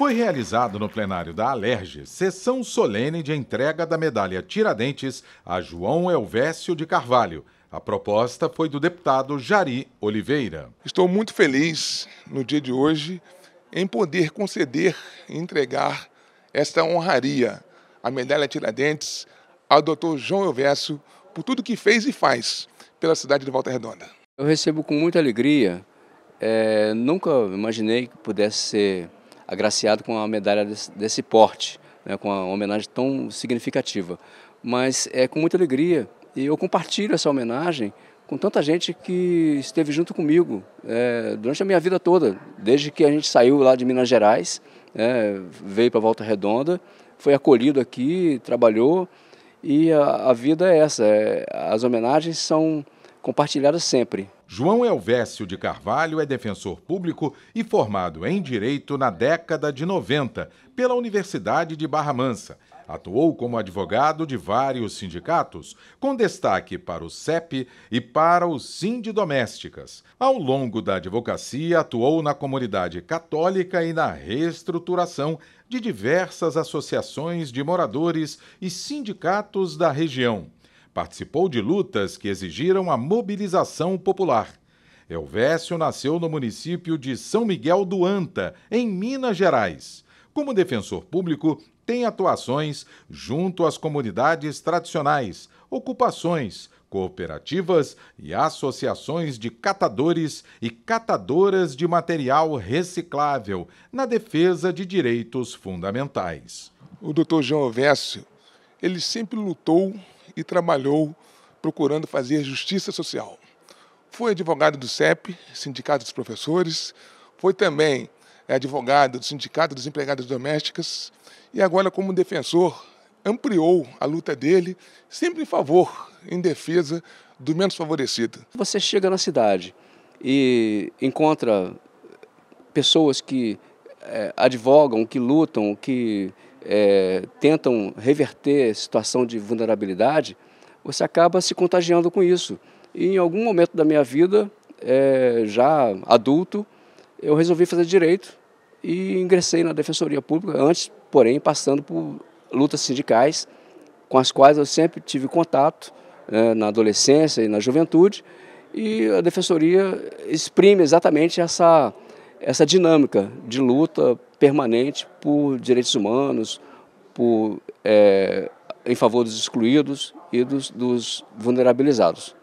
Foi realizado no plenário da Alerj sessão solene de entrega da medalha Tiradentes a João Elvésio de Carvalho. A proposta foi do deputado Jari Oliveira. Estou muito feliz no dia de hoje em poder conceder e entregar esta honraria, a medalha Tiradentes, ao doutor João Elvésio por tudo que fez e faz pela cidade de Volta Redonda. Eu recebo com muita alegria. É, nunca imaginei que pudesse ser agraciado com uma medalha desse, desse porte, né, com uma homenagem tão significativa. Mas é com muita alegria e eu compartilho essa homenagem com tanta gente que esteve junto comigo é, durante a minha vida toda, desde que a gente saiu lá de Minas Gerais, é, veio para Volta Redonda, foi acolhido aqui, trabalhou e a, a vida é essa. É, as homenagens são Compartilhado sempre. João Elvésio de Carvalho é defensor público e formado em Direito na década de 90 pela Universidade de Barra Mansa. Atuou como advogado de vários sindicatos, com destaque para o CEP e para o Sindi Domésticas. Ao longo da advocacia, atuou na comunidade católica e na reestruturação de diversas associações de moradores e sindicatos da região participou de lutas que exigiram a mobilização popular. Elvésio nasceu no município de São Miguel do Anta, em Minas Gerais. Como defensor público, tem atuações junto às comunidades tradicionais, ocupações, cooperativas e associações de catadores e catadoras de material reciclável na defesa de direitos fundamentais. O Dr. João Elvésio, ele sempre lutou e trabalhou procurando fazer justiça social. Foi advogado do CEP, Sindicato dos Professores, foi também é, advogado do Sindicato dos Empregadas Domésticas e agora, como defensor, ampliou a luta dele, sempre em favor, em defesa do menos favorecido. Você chega na cidade e encontra pessoas que é, advogam, que lutam, que é, tentam reverter a situação de vulnerabilidade, você acaba se contagiando com isso. E em algum momento da minha vida, é, já adulto, eu resolvi fazer direito e ingressei na defensoria pública, antes, porém, passando por lutas sindicais, com as quais eu sempre tive contato né, na adolescência e na juventude, e a defensoria exprime exatamente essa, essa dinâmica de luta permanente por direitos humanos, por, é, em favor dos excluídos e dos, dos vulnerabilizados.